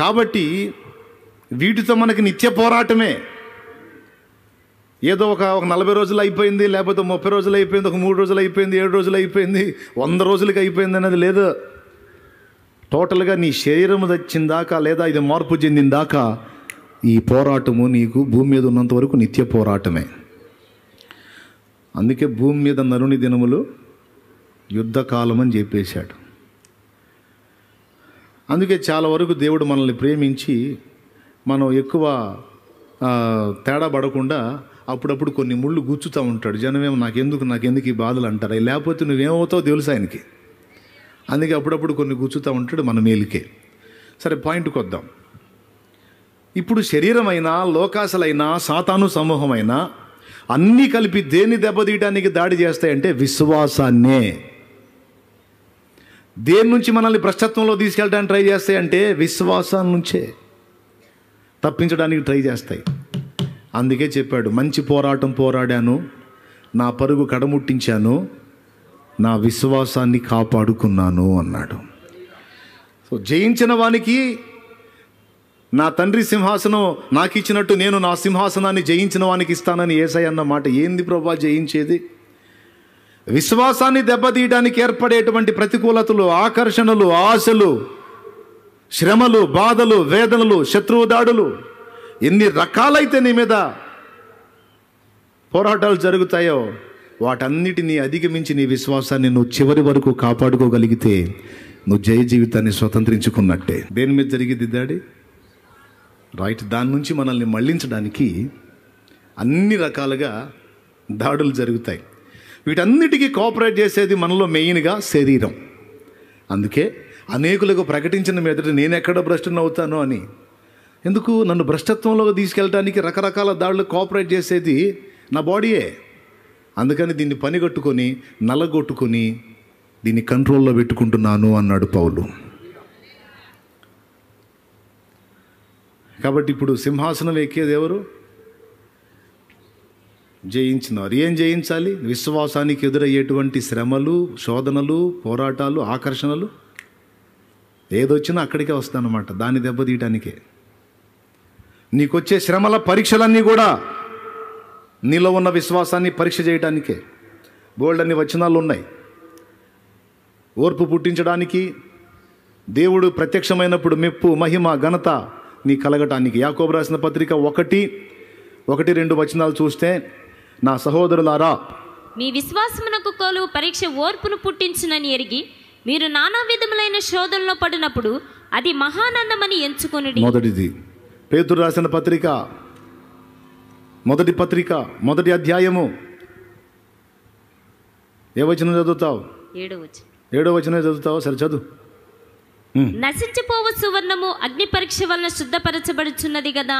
కాబట్టి వీటితో మనకి నిత్య పోరాటమే ఏదో ఒక ఒక నలభై రోజులు అయిపోయింది లేకపోతే ముప్పై రోజులు అయిపోయింది ఒక మూడు రోజులు అయిపోయింది ఏడు రోజులు అయిపోయింది వంద రోజులకి అయిపోయింది అనేది లేదు టోటల్గా నీ శరీరం తెచ్చిందాకా లేదా ఇది మార్పు చెందిందాకా ఈ పోరాటము నీకు భూమి మీద ఉన్నంత వరకు నిత్య పోరాటమే అందుకే భూమి మీద నరుని దినములు యుద్ధకాలం అని చెప్పేశాడు అందుకే చాలా వరకు దేవుడు మనల్ని ప్రేమించి మనం ఎక్కువ తేడా పడకుండా అప్పుడప్పుడు కొన్ని ముళ్ళు గుచ్చుతూ ఉంటాడు జనమేమో నాకెందుకు నాకెందుకు ఈ బాధలు అంటారు లేకపోతే నువ్వేమవుతావు తెలుసు ఆయనకి అందుకే అప్పుడప్పుడు కొన్ని గుచ్చుతూ ఉంటాడు మన మేలుకే సరే పాయింట్కి వద్దాం ఇప్పుడు శరీరమైనా లోకాసలైనా సాతాను సమూహమైనా అన్నీ కలిపి దేన్ని దెబ్బతీయడానికి దాడి చేస్తాయంటే విశ్వాసాన్నే దేని నుంచి మనల్ని భ్రష్టత్వంలో తీసుకెళ్ళడానికి ట్రై చేస్తాయి అంటే విశ్వాసం నుంచే తప్పించడానికి ట్రై చేస్తాయి అందుకే చెప్పాడు మంచి పోరాటం పోరాడాను నా పరుగు కడముట్టించాను నా విశ్వాసాన్ని కాపాడుకున్నాను అన్నాడు సో జయించిన వానికి నా తండ్రి సింహాసనం నాకు ఇచ్చినట్టు నేను నా సింహాసనాన్ని జయించిన వానికి ఇస్తానని ఏసై అన్న మాట ఏంది ప్రభా జయించేది విశ్వాసాన్ని దెబ్బతీయడానికి ఏర్పడేటువంటి ప్రతికూలతలు ఆకర్షణలు ఆశలు శ్రమలు బాధలు వేదనలు శత్రువు దాడులు ఎన్ని రకాలైతే నీ మీద పోరాటాలు జరుగుతాయో వాటన్నిటినీ అధిగమించి నీ విశ్వాసాన్ని నువ్వు చివరి వరకు కాపాడుకోగలిగితే నువ్వు జయ జీవితాన్ని స్వతంత్రించుకున్నట్టే దేని మీద జరిగింది దాడి రైట్ దాని నుంచి మనల్ని మళ్లించడానికి అన్ని రకాలుగా దాడులు జరుగుతాయి వీటన్నిటికీ కోఆపరేట్ చేసేది మనలో మెయిన్గా శరీరం అందుకే అనేకులకు ప్రకటించిన మీద నేను ఎక్కడ భ్రష్టుని అవుతాను అని ఎందుకు నన్ను భ్రష్టత్వంలో తీసుకెళ్ళడానికి రకరకాల దాడులు కోఆపరేట్ చేసేది నా బాడీయే అందుకని దీన్ని పనిగట్టుకొని నలగొట్టుకొని దీన్ని కంట్రోల్లో పెట్టుకుంటున్నాను అన్నాడు పౌలు కాబట్టి ఇప్పుడు సింహాసనం ఎక్కేది ఎవరు జయించినారు ఏం జయించాలి విశ్వాసానికి ఎదురయ్యేటువంటి శ్రమలు శోధనలు పోరాటాలు ఆకర్షణలు ఏదొచ్చినా అక్కడికే వస్తానమాట దాన్ని దెబ్బతీయటానికే నీకొచ్చే శ్రమల పరీక్షలన్నీ కూడా నీలో ఉన్న విశ్వాసాన్ని పరీక్ష చేయటానికే బోల్డ్ అన్ని వచనాలు ఉన్నాయి ఓర్పు పుట్టించడానికి దేవుడు ప్రత్యక్షమైనప్పుడు మెప్పు మహిమ ఘనత నీ కలగటానికి యాకోబు రాసిన పత్రిక ఒకటి ఒకటి రెండు వచనాలు చూస్తే నా సహోదరులారా మీ విశ్వాసమునకు కోలు పరీక్ష ఓర్పును పుట్టించునని ఎరిగి మీరు నానా విధములైన శోధనలో పడినప్పుడు అది మహానందమని ఎంచుకుని మొదటిది పేతురు రాసిన పత్రిక మొదటి పత్రిక మొదటి అధ్యాయము ఏ వచనం చదువుతావు ఏడో వచనం ఏడో వచనం చదువుతావు సరే చదువు నశించిపోవచ్చు సువర్ణము అగ్ని పరీక్ష వలన శుద్ధపరచబడుచున్నది కదా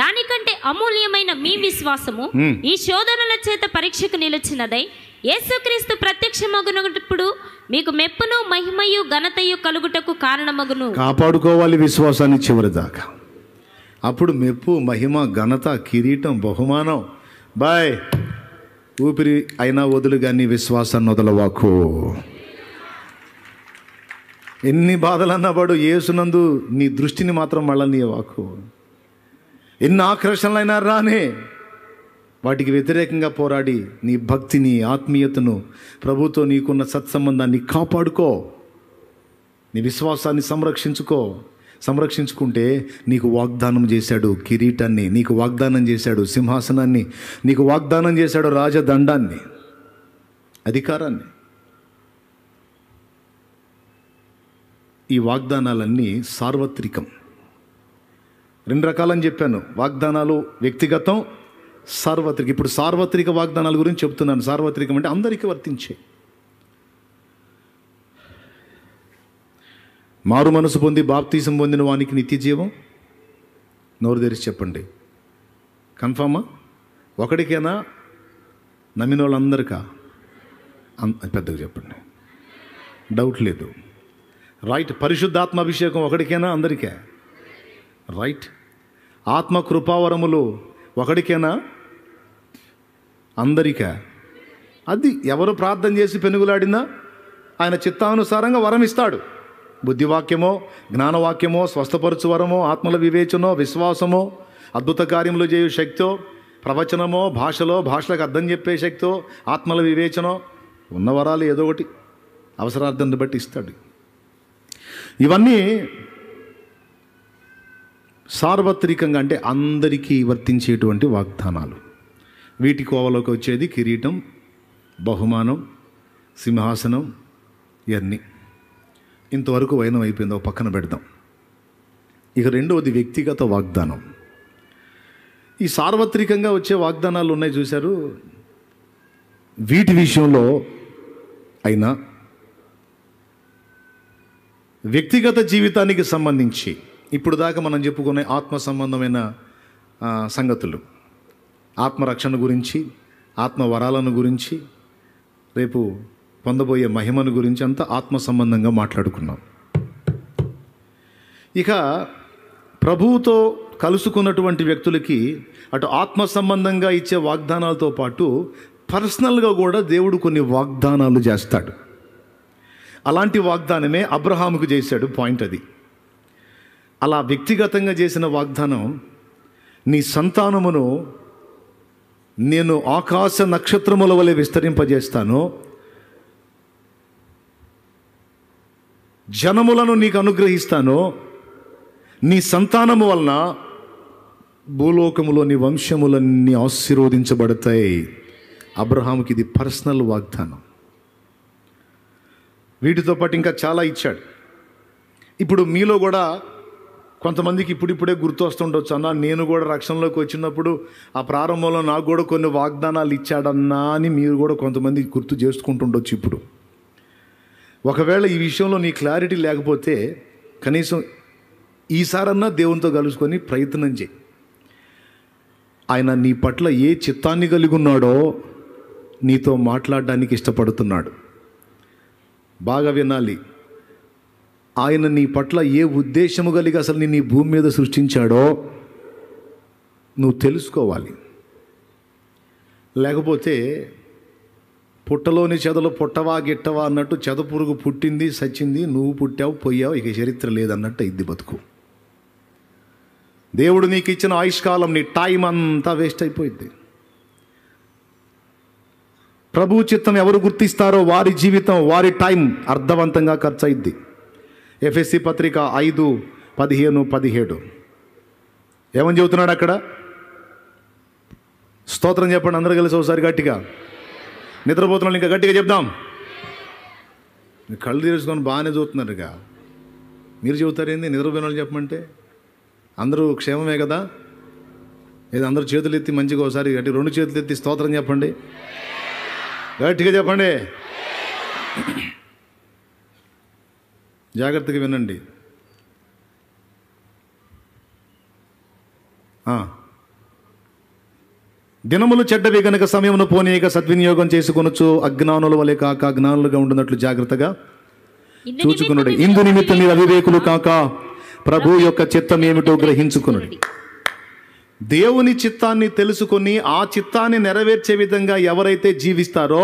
దానికంటే అమూల్యమైన మీ విశ్వాసము ఈ శోధనల చేత పరీక్షకు నిలిచినదై యేసుక్రీస్తు మగునప్పుడు మీకు మెప్పును మహిమయు ఘనతయు కలుగుటకు కారణమగును కాపాడుకోవాలి విశ్వాసాన్ని చివరి దాకా అప్పుడు మెప్పు మహిమ ఘనత కిరీటం బహుమానం బాయ్ ఊపిరి అయినా వదులు కానీ విశ్వాసాన్ని వదలవాకు ఎన్ని బాధలు అన్నవాడు ఏసునందు నీ దృష్టిని మాత్రం మళ్ళనీయవాకు ఎన్ని ఆకర్షణలైనా రానే వాటికి వ్యతిరేకంగా పోరాడి నీ భక్తిని ఆత్మీయతను ప్రభుతో నీకున్న సత్సంబంధాన్ని కాపాడుకో నీ విశ్వాసాన్ని సంరక్షించుకో సంరక్షించుకుంటే నీకు వాగ్దానం చేశాడు కిరీటాన్ని నీకు వాగ్దానం చేశాడు సింహాసనాన్ని నీకు వాగ్దానం చేశాడు రాజదండాన్ని అధికారాన్ని ఈ వాగ్దానాలన్నీ సార్వత్రికం రెండు రకాలని చెప్పాను వాగ్దానాలు వ్యక్తిగతం సార్వత్రిక ఇప్పుడు సార్వత్రిక వాగ్దానాల గురించి చెప్తున్నాను సార్వత్రికం అంటే అందరికీ వర్తించే మారు మనసు పొంది బాప్తీసం పొందిన వానికి నిత్య జీవం నోరు తెరిచి చెప్పండి కన్ఫామా ఒకడికైనా నమ్మిన వాళ్ళందరికా పెద్దగా చెప్పండి డౌట్ లేదు రైట్ అభిషేకం ఒకడికేనా అందరికే రైట్ ఆత్మ కృపావరములు ఒకడికేనా అందరికే అది ఎవరు ప్రార్థన చేసి పెనుగులాడినా ఆయన చిత్తానుసారంగా వరం ఇస్తాడు బుద్ధివాక్యమో జ్ఞానవాక్యమో స్వస్థపరచు వరమో ఆత్మల వివేచనో విశ్వాసమో అద్భుత కార్యములు చేయు శక్తో ప్రవచనమో భాషలో భాషలకు అర్థం చెప్పే శక్తో ఆత్మల వివేచనో ఉన్న వరాలు ఏదో ఒకటి అవసరార్థాన్ని బట్టి ఇస్తాడు ఇవన్నీ సార్వత్రికంగా అంటే అందరికీ వర్తించేటువంటి వాగ్దానాలు వీటి కోవలోకి వచ్చేది కిరీటం బహుమానం సింహాసనం ఇవన్నీ ఇంతవరకు వైనం అయిపోయింది ఒక పక్కన పెడదాం ఇక రెండవది వ్యక్తిగత వాగ్దానం ఈ సార్వత్రికంగా వచ్చే వాగ్దానాలు ఉన్నాయి చూశారు వీటి విషయంలో అయినా వ్యక్తిగత జీవితానికి సంబంధించి ఇప్పుడు దాకా మనం చెప్పుకునే ఆత్మ సంబంధమైన సంగతులు ఆత్మరక్షణ గురించి ఆత్మ వరాలను గురించి రేపు పొందబోయే మహిమను గురించి అంతా ఆత్మ సంబంధంగా మాట్లాడుకున్నాం ఇక ప్రభువుతో కలుసుకున్నటువంటి వ్యక్తులకి అటు ఆత్మ సంబంధంగా ఇచ్చే వాగ్దానాలతో పాటు పర్సనల్గా కూడా దేవుడు కొన్ని వాగ్దానాలు చేస్తాడు అలాంటి వాగ్దానమే అబ్రహాముకు చేశాడు పాయింట్ అది అలా వ్యక్తిగతంగా చేసిన వాగ్దానం నీ సంతానమును నేను ఆకాశ నక్షత్రముల వలె విస్తరింపజేస్తాను జనములను నీకు అనుగ్రహిస్తాను నీ సంతానము వలన భూలోకములోని వంశములన్నీ ఆశీర్వదించబడతాయి అబ్రహాంకి ఇది పర్సనల్ వాగ్దానం వీటితో పాటు ఇంకా చాలా ఇచ్చాడు ఇప్పుడు మీలో కూడా కొంతమందికి ఇప్పుడిప్పుడే గుర్తు వస్తుండొచ్చు అన్న నేను కూడా రక్షణలోకి వచ్చినప్పుడు ఆ ప్రారంభంలో నాకు కూడా కొన్ని వాగ్దానాలు ఇచ్చాడన్నా అని మీరు కూడా కొంతమంది గుర్తు చేసుకుంటుండొచ్చు ఇప్పుడు ఒకవేళ ఈ విషయంలో నీ క్లారిటీ లేకపోతే కనీసం ఈసారన్నా దేవునితో కలుసుకొని ప్రయత్నం చేయి ఆయన నీ పట్ల ఏ చిత్తాన్ని కలిగి ఉన్నాడో నీతో మాట్లాడడానికి ఇష్టపడుతున్నాడు బాగా వినాలి ఆయన నీ పట్ల ఏ ఉద్దేశము కలిగి అసలు నేను నీ భూమి మీద సృష్టించాడో నువ్వు తెలుసుకోవాలి లేకపోతే పుట్టలోని చెదలు పుట్టవా గిట్టవా అన్నట్టు చెద పురుగు పుట్టింది సచ్చింది నువ్వు పుట్టావు పోయావు ఇక చరిత్ర లేదన్నట్టు ఇది బతుకు దేవుడు నీకు ఇచ్చిన ఆయుష్కాలం నీ టైం అంతా వేస్ట్ అయిపోయింది ప్రభు చిత్తం ఎవరు గుర్తిస్తారో వారి జీవితం వారి టైం అర్థవంతంగా ఖర్చు అయింది ఎఫ్ఎస్సి పత్రిక ఐదు పదిహేను పదిహేడు ఏమని చెబుతున్నాడు అక్కడ స్తోత్రం చెప్పండి అందరూ కలిసి ఒకసారి గట్టిగా నిద్రపోతున్నాడు ఇంకా గట్టిగా చెప్దాం కళ్ళు తీర్చుకొని బాగానే చూస్తున్నారుగా ఇక మీరు చెబుతారేంది నిద్రపోయిన వాళ్ళు చెప్పమంటే అందరూ క్షేమమే కదా ఏదో అందరూ చేతులు ఎత్తి మంచిగా ఒకసారి అంటే రెండు చేతులు ఎత్తి స్తోత్రం చెప్పండి గట్టిగా చెప్పండి జాగ్రత్తగా వినండి దినములు చెడ్డవి గనక సమయమును పోనీయక సద్వినియోగం చేసుకొనొచ్చు అజ్ఞానుల వలె కాక జ్ఞానులుగా ఉండున్నట్లు జాగ్రత్తగా చూచుకున్నాడు ఇందు నిమిత్తం మీరు అవివేకులు కాక ప్రభు యొక్క చిత్తం ఏమిటో గ్రహించుకున్నాడు దేవుని చిత్తాన్ని తెలుసుకొని ఆ చిత్తాన్ని నెరవేర్చే విధంగా ఎవరైతే జీవిస్తారో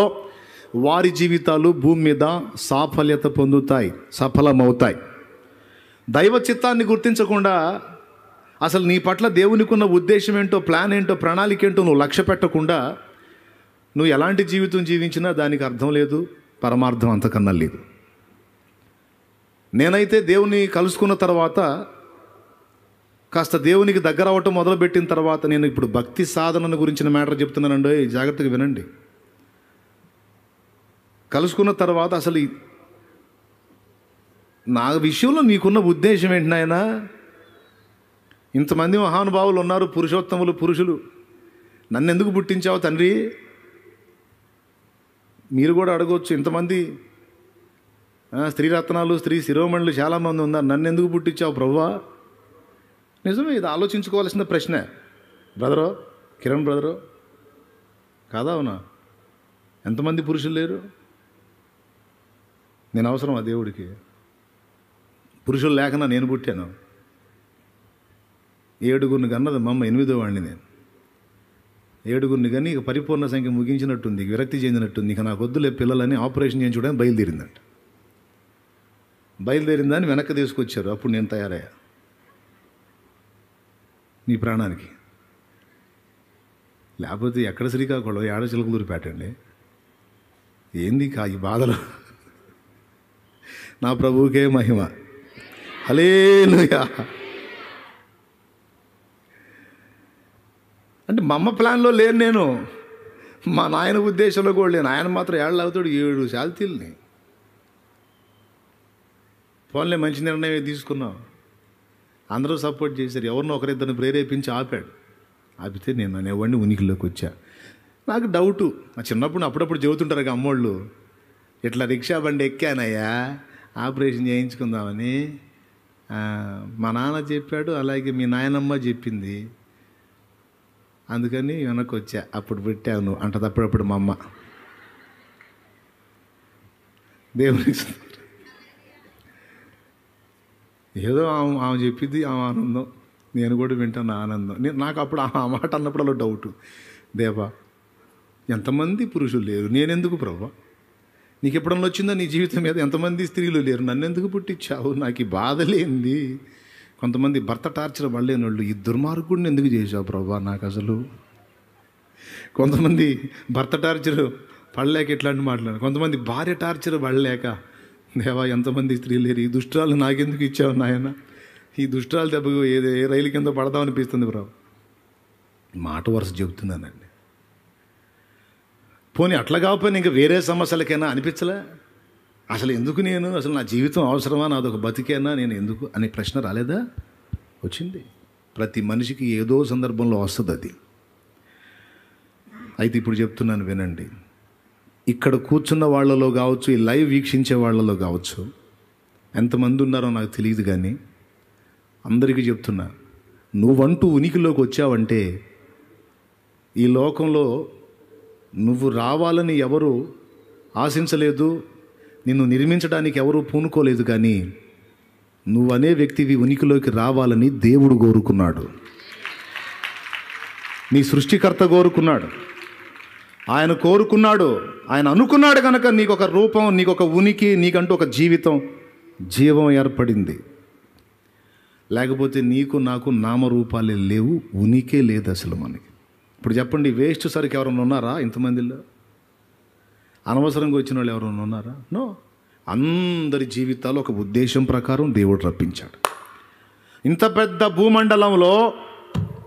వారి జీవితాలు భూమి మీద సాఫల్యత పొందుతాయి సఫలమవుతాయి దైవ చిత్తాన్ని గుర్తించకుండా అసలు నీ పట్ల దేవునికి ఉన్న ఉద్దేశం ఏంటో ప్లాన్ ఏంటో ప్రణాళిక ఏంటో నువ్వు లక్ష్య పెట్టకుండా నువ్వు ఎలాంటి జీవితం జీవించినా దానికి అర్థం లేదు పరమార్థం అంతకన్నా లేదు నేనైతే దేవుని కలుసుకున్న తర్వాత కాస్త దేవునికి దగ్గర అవ్వటం మొదలుపెట్టిన తర్వాత నేను ఇప్పుడు భక్తి సాధనను గురించిన మ్యాటర్ చెప్తున్నానండి జాగ్రత్తగా వినండి కలుసుకున్న తర్వాత అసలు నా విషయంలో నీకున్న ఉద్దేశం ఏంటి నాయనా ఇంతమంది మహానుభావులు ఉన్నారు పురుషోత్తములు పురుషులు నన్ను ఎందుకు పుట్టించావు తండ్రి మీరు కూడా అడగవచ్చు ఇంతమంది స్త్రీరత్నాలు స్త్రీ శిరోమణులు చాలామంది ఉన్నారు నన్ను ఎందుకు పుట్టించావు ప్రభువా నిజమే ఇది ఆలోచించుకోవాల్సిన ప్రశ్నే బ్రదరు కిరణ్ బ్రదరు కాదా అవునా ఎంతమంది పురుషులు లేరు నేను అవసరం ఆ దేవుడికి పురుషులు లేకుండా నేను పుట్టాను ఏడుగురిని కన్నది మమ్మ ఎనిమిదో వాడిని నేను ఏడుగురిని కానీ ఇక పరిపూర్ణ సంఖ్య ముగించినట్టుంది విరక్తి చెందినట్టుంది ఇక నాకు వద్దులే పిల్లలని ఆపరేషన్ చేయించుకోవడానికి బయలుదేరిందంట బయలుదేరిందని వెనక్కి తీసుకొచ్చారు అప్పుడు నేను తయారయ్యా నీ ప్రాణానికి లేకపోతే ఎక్కడ శ్రీకాకుళం ఏడ పెట్టండి ఏంది కా ఈ బాధలు నా ప్రభువుకే మహిమ హలేలుయా అంటే మా అమ్మ ప్లాన్లో లేను నేను మా నాయన ఉద్దేశంలో కూడా లేను ఆయన మాత్రం ఏళ్ళు అవుతాడు ఏడు శాల్తీల్ని పోన్లే మంచి నిర్ణయం తీసుకున్నావు అందరూ సపోర్ట్ చేశారు ఎవరినో ఒకరిద్దరిని ప్రేరేపించి ఆపాడు ఆపితే నేను ఇవ్వండి ఉనికిలోకి వచ్చా నాకు డౌటు నా చిన్నప్పుడు అప్పుడప్పుడు చెబుతుంటారు అమ్మోళ్ళు ఇట్లా రిక్షా బండి ఎక్కానయ్యా ఆపరేషన్ చేయించుకుందామని మా నాన్న చెప్పాడు అలాగే మీ నాయనమ్మ చెప్పింది అందుకని వెనక్కి వచ్చా అప్పుడు పెట్టాను అంట తప్పుడప్పుడు మా అమ్మ దేవుడి ఏదో ఆమె ఆమె చెప్పింది ఆమె ఆనందం నేను కూడా వింటాను ఆనందం నేను నాకు అప్పుడు ఆ మాట అన్నప్పుడు అలా డౌట్ దేవా ఎంతమంది పురుషులు లేరు నేనెందుకు ప్రభా నీకు ఎప్పుడన్నా వచ్చిందో నీ జీవితం మీద ఎంతమంది స్త్రీలు లేరు నన్ను ఎందుకు పుట్టించావు నాకు ఈ బాధ లేనిది కొంతమంది భర్త టార్చర్ వాళ్ళే నోళ్ళు ఈ దుర్మార్గుడిని ఎందుకు చేశావు ప్రభా నాకు అసలు కొంతమంది భర్త టార్చర్ పడలేక ఇట్లాంటి మాట్లాడారు కొంతమంది భార్య టార్చర్ పడలేక దేవా ఎంతమంది స్త్రీలు లేరు ఈ దుష్టాలు నాకెందుకు ఇచ్చావు నాయన ఈ దుష్టాలు దెబ్బకు ఏ ఏ రైలు కింద పడదామనిపిస్తుంది ప్రభు మాట వరుస చెబుతున్నానండి పోనీ అట్లా కాకపోయినా ఇంకా వేరే సమస్యలకైనా అనిపించలే అసలు ఎందుకు నేను అసలు నా జీవితం అవసరమా నాదొక బతికేనా నేను ఎందుకు అనే ప్రశ్న రాలేదా వచ్చింది ప్రతి మనిషికి ఏదో సందర్భంలో వస్తుంది అది అయితే ఇప్పుడు చెప్తున్నాను వినండి ఇక్కడ కూర్చున్న వాళ్ళలో కావచ్చు ఈ లైవ్ వీక్షించే వాళ్ళలో కావచ్చు ఎంతమంది ఉన్నారో నాకు తెలియదు కానీ అందరికీ చెప్తున్నా నువ్వంటూ ఉనికిలోకి వచ్చావంటే ఈ లోకంలో నువ్వు రావాలని ఎవరు ఆశించలేదు నిన్ను నిర్మించడానికి ఎవరూ పూనుకోలేదు కానీ నువ్వనే వ్యక్తివి ఉనికిలోకి రావాలని దేవుడు కోరుకున్నాడు నీ సృష్టికర్త కోరుకున్నాడు ఆయన కోరుకున్నాడు ఆయన అనుకున్నాడు కనుక నీకు ఒక రూపం నీకు ఒక ఉనికి నీకంటూ ఒక జీవితం జీవం ఏర్పడింది లేకపోతే నీకు నాకు నామరూపాలే లేవు ఉనికే లేదు అసలు మనకి ఇప్పుడు చెప్పండి వేస్ట్ సరికి ఎవరైనా ఉన్నారా ఇంతమందిలో అనవసరంగా వచ్చిన వాళ్ళు ఎవరైనా ఉన్నారా నో అందరి జీవితాలు ఒక ఉద్దేశం ప్రకారం దేవుడు రప్పించాడు ఇంత పెద్ద భూమండలంలో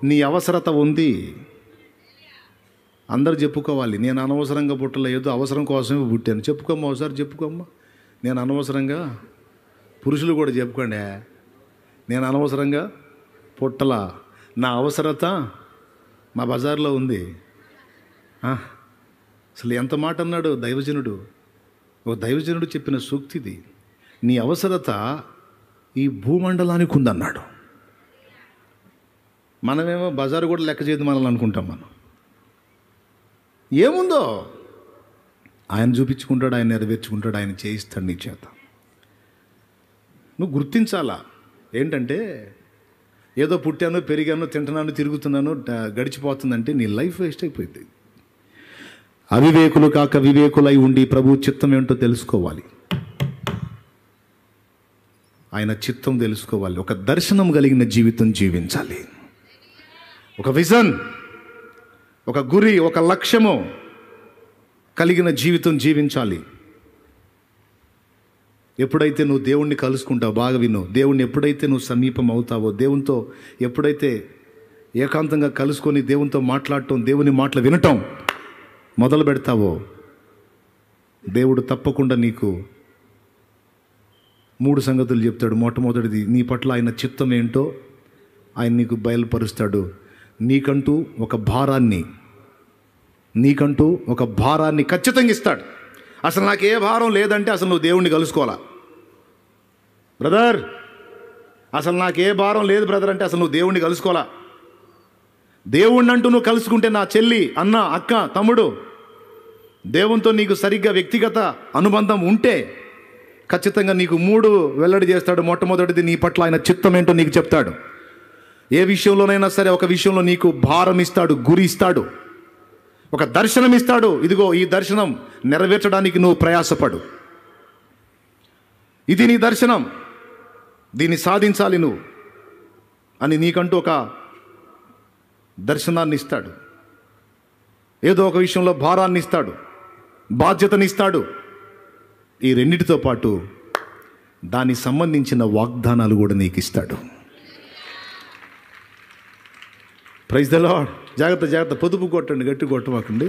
నీ అవసరత ఉంది అందరు చెప్పుకోవాలి నేను అనవసరంగా పుట్టలేదు అవసరం కోసమే పుట్టాను చెప్పుకోమ్మా ఒకసారి చెప్పుకోమ్మా నేను అనవసరంగా పురుషులు కూడా చెప్పుకోండి నేను అనవసరంగా పుట్టలా నా అవసరత మా బజార్లో ఉంది అసలు ఎంత మాట అన్నాడు దైవజనుడు ఒక దైవజనుడు చెప్పిన సూక్తిది నీ అవసరత ఈ భూమండలానికి ఉందన్నాడు మనమేమో బజారు కూడా లెక్క చేయదు మనల్ని అనుకుంటాం మనం ఏముందో ఆయన చూపించుకుంటాడు ఆయన నెరవేర్చుకుంటాడు ఆయన చేయిస్తాడు నీ చేత నువ్వు గుర్తించాలా ఏంటంటే ఏదో పుట్టాను పెరిగాను తింటున్నాను తిరుగుతున్నాను గడిచిపోతుందంటే నీ లైఫ్ వేస్ట్ అయిపోయింది అవివేకులు కాక వివేకులై ఉండి ప్రభు చిత్తం ఏంటో తెలుసుకోవాలి ఆయన చిత్తం తెలుసుకోవాలి ఒక దర్శనం కలిగిన జీవితం జీవించాలి ఒక విజన్ ఒక గురి ఒక లక్ష్యము కలిగిన జీవితం జీవించాలి ఎప్పుడైతే నువ్వు దేవుణ్ణి కలుసుకుంటావు బాగా విను దేవుణ్ణి ఎప్పుడైతే నువ్వు సమీపం అవుతావో దేవునితో ఎప్పుడైతే ఏకాంతంగా కలుసుకొని దేవునితో మాట్లాడటం దేవుని మాటలు వినటం మొదలు పెడతావో దేవుడు తప్పకుండా నీకు మూడు సంగతులు చెప్తాడు మొట్టమొదటిది నీ పట్ల ఆయన చిత్తం ఏంటో ఆయన నీకు బయలుపరుస్తాడు నీకంటూ ఒక భారాన్ని నీకంటూ ఒక భారాన్ని ఖచ్చితంగా ఇస్తాడు అసలు నాకు ఏ భారం లేదంటే అసలు నువ్వు దేవుణ్ణి కలుసుకోవాలా బ్రదర్ అసలు నాకు ఏ భారం లేదు బ్రదర్ అంటే అసలు నువ్వు దేవుణ్ణి కలుసుకోవాలా దేవుణ్ణి అంటూ నువ్వు కలుసుకుంటే నా చెల్లి అన్న అక్క తమ్ముడు దేవునితో నీకు సరిగ్గా వ్యక్తిగత అనుబంధం ఉంటే ఖచ్చితంగా నీకు మూడు వెల్లడి చేస్తాడు మొట్టమొదటిది నీ పట్ల ఆయన చిత్తం ఏంటో నీకు చెప్తాడు ఏ విషయంలోనైనా సరే ఒక విషయంలో నీకు భారం ఇస్తాడు గురి ఇస్తాడు ఒక దర్శనం ఇస్తాడు ఇదిగో ఈ దర్శనం నెరవేర్చడానికి నువ్వు ప్రయాసపడు ఇది నీ దర్శనం దీన్ని సాధించాలి నువ్వు అని నీకంటూ ఒక దర్శనాన్ని ఇస్తాడు ఏదో ఒక విషయంలో భారాన్ని ఇస్తాడు బాధ్యతనిస్తాడు ఈ రెండిటితో పాటు దానికి సంబంధించిన వాగ్దానాలు కూడా నీకు ఇస్తాడు ప్రైజ్ ద లాడ్ జాగ్రత్త జాగ్రత్త పొదుపు కొట్టండి గట్టి కొట్టమాకండి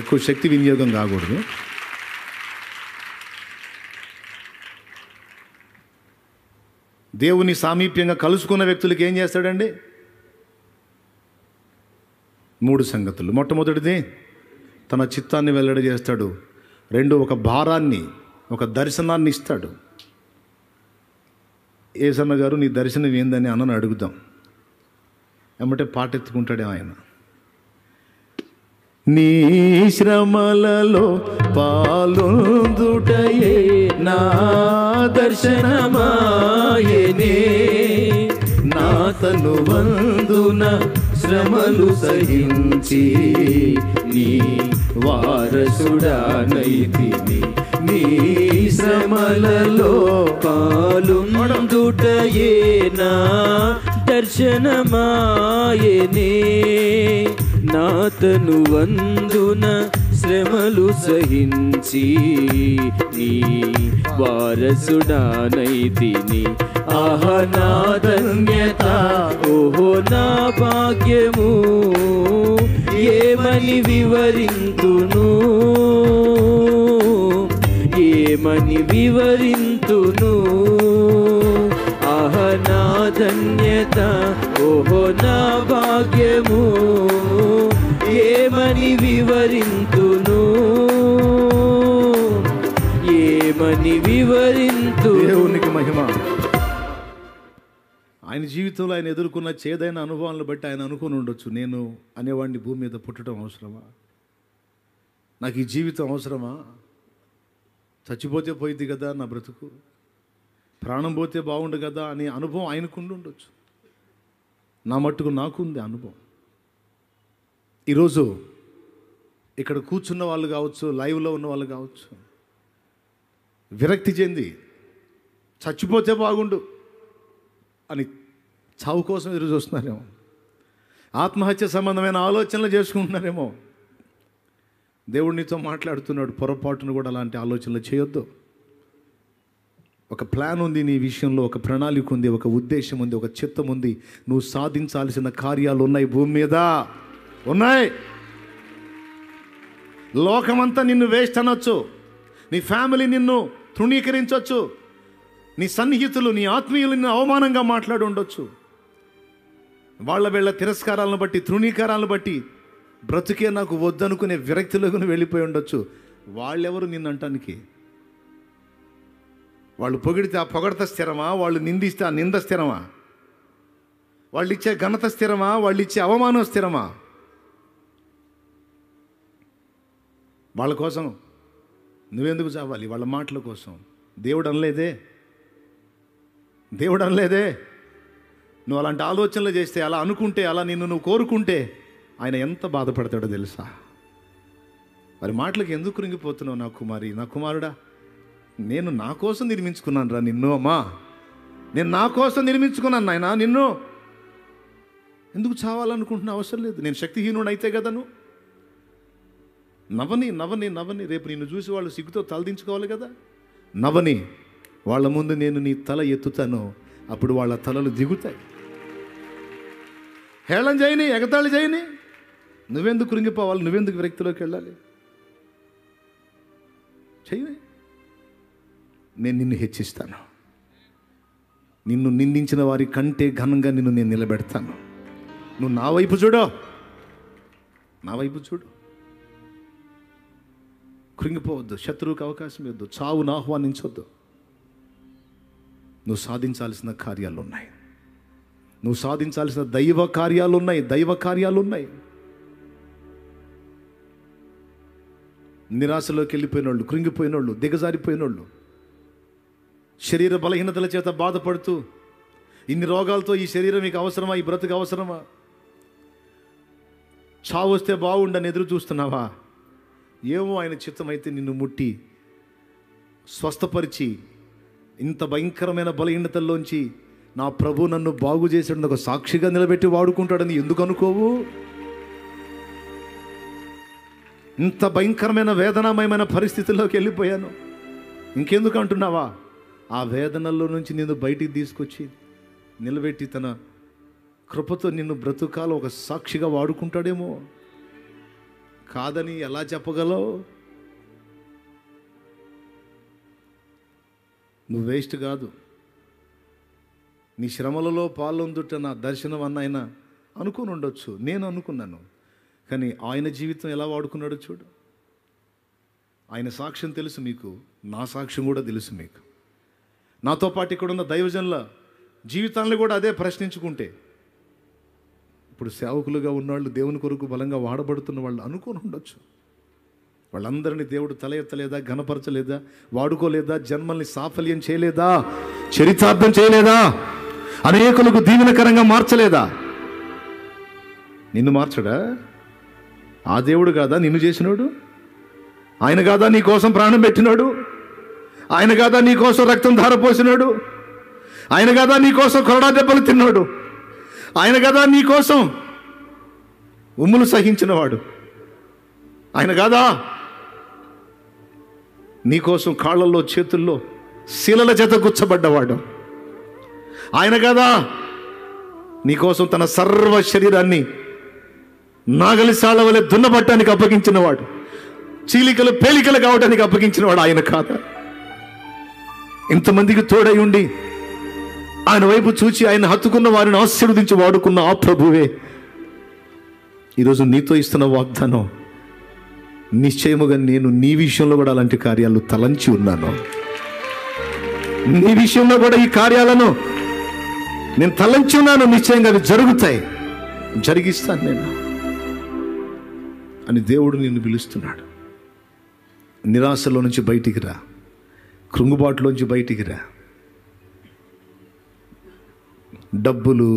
ఎక్కువ శక్తి వినియోగం కాకూడదు దేవుని సామీప్యంగా కలుసుకున్న వ్యక్తులకి ఏం చేస్తాడండి మూడు సంగతులు మొట్టమొదటిది తన చిత్తాన్ని వెల్లడి చేస్తాడు రెండు ఒక భారాన్ని ఒక దర్శనాన్ని ఇస్తాడు ఏసన్న గారు నీ దర్శనం ఏందని అన్నను అడుగుదాం ఏమంటే పాటెత్తుకుంటాడే ఆయన నీ శ్రమలలో పాలుటయే నా దర్శనమాయే నా తను వందున శ్రమలు సహించి నీ వారసుడానైతిని నీ శ్రమలలో పాలు మనం దుటయే నా దర్శనమాయనే నాతను వందున శ్రమలు సహించి నీ వారసుడానైతిని ఆహ నా ధన్యత ఓహో నా భాగ్యము ఏమని వివరింతును ఏమని వివరింతును ధన్యత ఓహో నా భాగ్యము ఏమని వివరింతును ఏమని వివరింతు దేవునికి మహిమ ఆయన జీవితంలో ఆయన ఎదుర్కొన్న చేదైన అనుభవాలను బట్టి ఆయన అనుకుని ఉండొచ్చు నేను అనేవాడిని భూమి మీద పుట్టడం అవసరమా నాకు ఈ జీవితం అవసరమా చచ్చిపోతే పోయింది కదా నా బ్రతుకు ప్రాణం పోతే బాగుండు కదా అనే అనుభవం ఆయనకు ఉండొచ్చు నా మట్టుకు నాకు ఉంది అనుభవం ఈరోజు ఇక్కడ కూర్చున్న వాళ్ళు కావచ్చు లైవ్లో ఉన్న వాళ్ళు కావచ్చు విరక్తి చెంది చచ్చిపోతే బాగుండు అని చావు కోసం ఎదురు చూస్తున్నారేమో ఆత్మహత్య సంబంధమైన ఆలోచనలు చేసుకుంటున్నారేమో దేవుడినితో మాట్లాడుతున్నాడు పొరపాటును కూడా అలాంటి ఆలోచనలు చేయొద్దు ఒక ప్లాన్ ఉంది నీ విషయంలో ఒక ప్రణాళిక ఉంది ఒక ఉద్దేశం ఉంది ఒక చిత్తం ఉంది నువ్వు సాధించాల్సిన కార్యాలు ఉన్నాయి భూమి మీద ఉన్నాయి లోకమంతా నిన్ను వేస్ట్ అనొచ్చు నీ ఫ్యామిలీ నిన్ను తృణీకరించవచ్చు నీ సన్నిహితులు నీ ఆత్మీయులు నిన్ను అవమానంగా మాట్లాడి ఉండొచ్చు వాళ్ళ వీళ్ళ తిరస్కారాలను బట్టి తృణీకారాలను బట్టి బ్రతుకే నాకు వద్దనుకునే విరక్తిలోకి వెళ్ళిపోయి ఉండొచ్చు వాళ్ళెవరు నిన్ను అంటానికి వాళ్ళు పొగిడితే ఆ పొగడత స్థిరమా వాళ్ళు నిందిస్తే ఆ నింద స్థిరమా వాళ్ళు ఇచ్చే ఘనత స్థిరమా వాళ్ళు ఇచ్చే అవమానం స్థిరమా వాళ్ళ కోసం నువ్వెందుకు చావాలి వాళ్ళ మాటల కోసం దేవుడు అనలేదే దేవుడు అనలేదే నువ్వు అలాంటి ఆలోచనలు చేస్తే అలా అనుకుంటే అలా నిన్ను నువ్వు కోరుకుంటే ఆయన ఎంత బాధపడతాడో తెలుసా మరి మాటలకు ఎందుకు కృంగిపోతున్నావు నా కుమారి నా కుమారుడా నేను నా కోసం నిర్మించుకున్నాను రా నిన్ను అమ్మా నేను నా కోసం నిర్మించుకున్నాను నాయన నిన్ను ఎందుకు చావాలనుకుంటున్న అవసరం లేదు నేను శక్తిహీనుడు అయితే కదను నవని నవని నవని రేపు నిన్ను చూసి వాళ్ళు సిగ్గుతో తలదించుకోవాలి కదా నవని వాళ్ళ ముందు నేను నీ తల ఎత్తుతాను అప్పుడు వాళ్ళ తలలు దిగుతాయి హేళం చేయని ఎగతాళి చేయని నువ్వెందుకు కృంగిపోవాలి నువ్వెందుకు వ్యక్తిలోకి వెళ్ళాలి చేయని నేను నిన్ను హెచ్చిస్తాను నిన్ను నిందించిన వారి కంటే ఘనంగా నిన్ను నేను నిలబెడతాను నువ్వు నా వైపు చూడు నా వైపు చూడు కృంగిపోవద్దు శత్రువుకి అవకాశం ఇవ్వద్దు చావును ఆహ్వానించొద్దు నువ్వు సాధించాల్సిన కార్యాలు ఉన్నాయి నువ్వు సాధించాల్సిన దైవ కార్యాలు ఉన్నాయి దైవ కార్యాలు ఉన్నాయి నిరాశలోకి వెళ్ళిపోయిన వాళ్ళు కృంగిపోయిన వాళ్ళు దిగజారిపోయిన వాళ్ళు శరీర బలహీనతల చేత బాధపడుతూ ఇన్ని రోగాలతో ఈ శరీరం మీకు అవసరమా ఈ బ్రతుకు అవసరమా చావు వస్తే బాగుండని ఎదురు చూస్తున్నావా ఏమో ఆయన చిత్తమైతే నిన్ను ముట్టి స్వస్థపరిచి ఇంత భయంకరమైన బలహీనతల్లోంచి నా ప్రభు నన్ను బాగు చేసేందుకు ఒక సాక్షిగా నిలబెట్టి వాడుకుంటాడని ఎందుకు అనుకోవు ఇంత భయంకరమైన వేదనామయమైన పరిస్థితుల్లోకి వెళ్ళిపోయాను ఇంకెందుకు అంటున్నావా ఆ వేదనల్లో నుంచి నిన్ను బయటికి తీసుకొచ్చి నిలబెట్టి తన కృపతో నిన్ను బ్రతుకాలు ఒక సాక్షిగా వాడుకుంటాడేమో కాదని ఎలా చెప్పగలవు నువ్వు వేస్ట్ కాదు నీ శ్రమలలో పాల్గొందుట నా దర్శనం అన్న ఆయన అనుకుని ఉండొచ్చు నేను అనుకున్నాను కానీ ఆయన జీవితం ఎలా వాడుకున్నాడో చూడు ఆయన సాక్ష్యం తెలుసు మీకు నా సాక్ష్యం కూడా తెలుసు మీకు నాతో పాటు ఇక్కడ ఉన్న దైవజనుల జీవితాన్ని కూడా అదే ప్రశ్నించుకుంటే ఇప్పుడు సేవకులుగా ఉన్నవాళ్ళు దేవుని కొరకు బలంగా వాడబడుతున్న వాళ్ళు అనుకుని ఉండొచ్చు వాళ్ళందరినీ దేవుడు తల ఎత్తలేదా ఘనపరచలేదా వాడుకోలేదా జన్మల్ని సాఫల్యం చేయలేదా చరితార్థం చేయలేదా అనేకులకు దీవెనకరంగా మార్చలేదా నిన్ను మార్చడా ఆ దేవుడు కాదా నిన్ను చేసినాడు ఆయన కాదా నీ కోసం ప్రాణం పెట్టినాడు ఆయన కాదా నీకోసం రక్తం ధారపోసినాడు ఆయన కదా నీకోసం కొరడా దెబ్బలు తిన్నాడు ఆయన కదా నీకోసం ఉమ్ములు సహించినవాడు ఆయన కాదా నీకోసం కాళ్ళల్లో చేతుల్లో శిలల చేత గుచ్చబడ్డవాడు ఆయన కదా నీకోసం తన సర్వ శరీరాన్ని నాగలి వలె దున్నబట్టానికి అప్పగించినవాడు చీలికలు పేలికలు కావడానికి అప్పగించినవాడు ఆయన కాదా ఇంతమందికి తోడై ఉండి ఆయన వైపు చూచి ఆయన హత్తుకున్న వారిని ఆశీర్వదించి వాడుకున్న ఆ ప్రభువే ఈరోజు నీతో ఇస్తున్న వాగ్దానం నిశ్చయముగా నేను నీ విషయంలో కూడా అలాంటి కార్యాలు తలంచి ఉన్నాను నీ విషయంలో కూడా ఈ కార్యాలను నేను తలంచి ఉన్నాను నిశ్చయంగా అవి జరుగుతాయి జరిగిస్తాను నేను అని దేవుడు నిన్ను పిలుస్తున్నాడు నిరాశలో నుంచి బయటికి రా కృంగుబాటులోంచి బయటికి రా డబ్బులు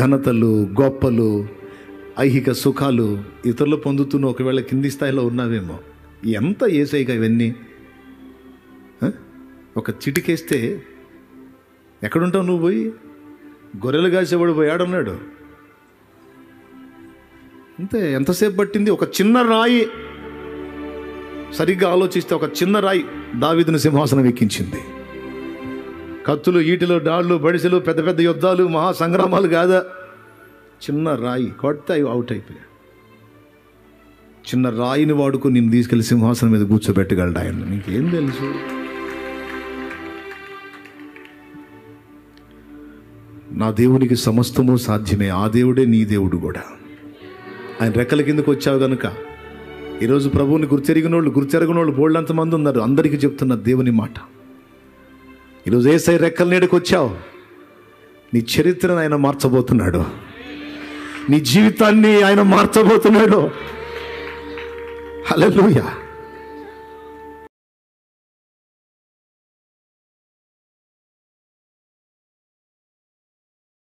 ఘనతలు గొప్పలు ఐహిక సుఖాలు ఇతరులు పొందుతున్న ఒకవేళ కింది స్థాయిలో ఉన్నావేమో ఎంత ఏసైగా ఇవన్నీ ఒక చిటికేస్తే ఎక్కడుంటావు నువ్వు పోయి గొర్రెలు కాసేవాడు పోయాడన్నాడు అంతే ఎంతసేపు పట్టింది ఒక చిన్న రాయి సరిగ్గా ఆలోచిస్తే ఒక చిన్న రాయి దావిదును సింహాసనం ఎక్కించింది కత్తులు ఈటిలు డాళ్ళు బడిసెలు పెద్ద పెద్ద యుద్ధాలు మహాసంగ్రామాలు కాదా చిన్న రాయి కొడితే అవి అవుట్ అయిపోయాయి చిన్న రాయిని వాడుకు నేను తీసుకెళ్లి సింహాసనం మీద కూర్చోబెట్టగలడు ఆయన నీకేం తెలుసు నా దేవునికి సమస్తము సాధ్యమే ఆ దేవుడే నీ దేవుడు కూడా ఆయన రెక్కల కిందకు వచ్చావు కనుక ఈరోజు ప్రభువుని వాళ్ళు గుర్చెరగనోళ్ళు బోళ్ళంతమంది ఉన్నారు అందరికీ చెప్తున్న దేవుని మాట ఈరోజు ఏసై రెక్కల నీడకు వచ్చావు నీ చరిత్రను ఆయన మార్చబోతున్నాడు నీ జీవితాన్ని ఆయన మార్చబోతున్నాడు హలో